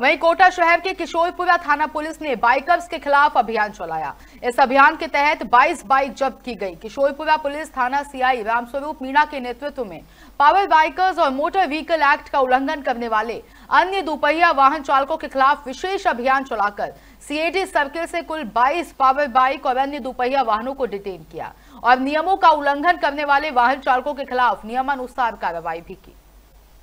वहीं कोटा शहर के किशोरपुरा थाना पुलिस ने बाइकर्स के खिलाफ अभियान चलाया इस अभियान के तहत 22 बाइक जब्त की गई किशोरपुरा पुलिस थाना सीआई रामस्वरूप मीणा के नेतृत्व में पावर बाइकर्स और मोटर व्हीकल एक्ट का उल्लंघन करने वाले अन्य दुपहिया वाहन चालकों के खिलाफ विशेष अभियान चलाकर सीएटी सर्किल से कुल 22 पावर बाइक और अन्य दुपहिया वाहनों को डिटेन किया और नियमों का उल्लंघन करने वाले वाहन चालकों के खिलाफ नियमानुसार कार्रवाई भी की